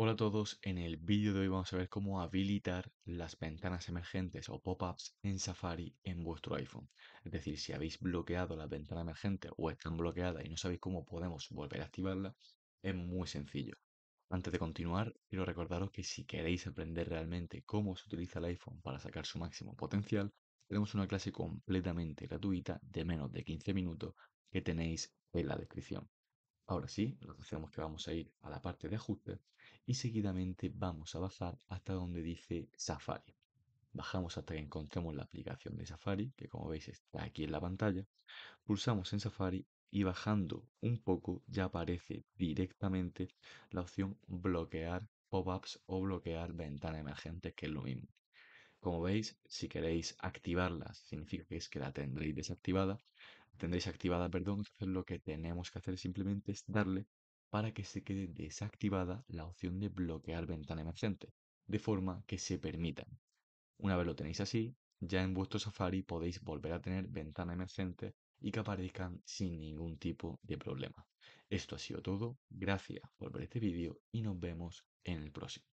Hola a todos, en el vídeo de hoy vamos a ver cómo habilitar las ventanas emergentes o pop-ups en Safari en vuestro iPhone. Es decir, si habéis bloqueado la ventana emergente o están bloqueadas y no sabéis cómo podemos volver a activarla, es muy sencillo. Antes de continuar, quiero recordaros que si queréis aprender realmente cómo se utiliza el iPhone para sacar su máximo potencial, tenemos una clase completamente gratuita de menos de 15 minutos que tenéis en la descripción. Ahora sí, hacemos que vamos a ir a la parte de ajuste y seguidamente vamos a bajar hasta donde dice Safari. Bajamos hasta que encontremos la aplicación de Safari, que como veis está aquí en la pantalla. Pulsamos en Safari y bajando un poco ya aparece directamente la opción bloquear pop-ups o bloquear ventanas emergentes, que es lo mismo. Como veis, si queréis activarlas, significa que es que la tendréis desactivada tendréis activada, perdón, entonces lo que tenemos que hacer simplemente es darle para que se quede desactivada la opción de bloquear ventana emergente, de forma que se permita. Una vez lo tenéis así, ya en vuestro Safari podéis volver a tener ventana emergente y que aparezcan sin ningún tipo de problema. Esto ha sido todo, gracias por ver este vídeo y nos vemos en el próximo.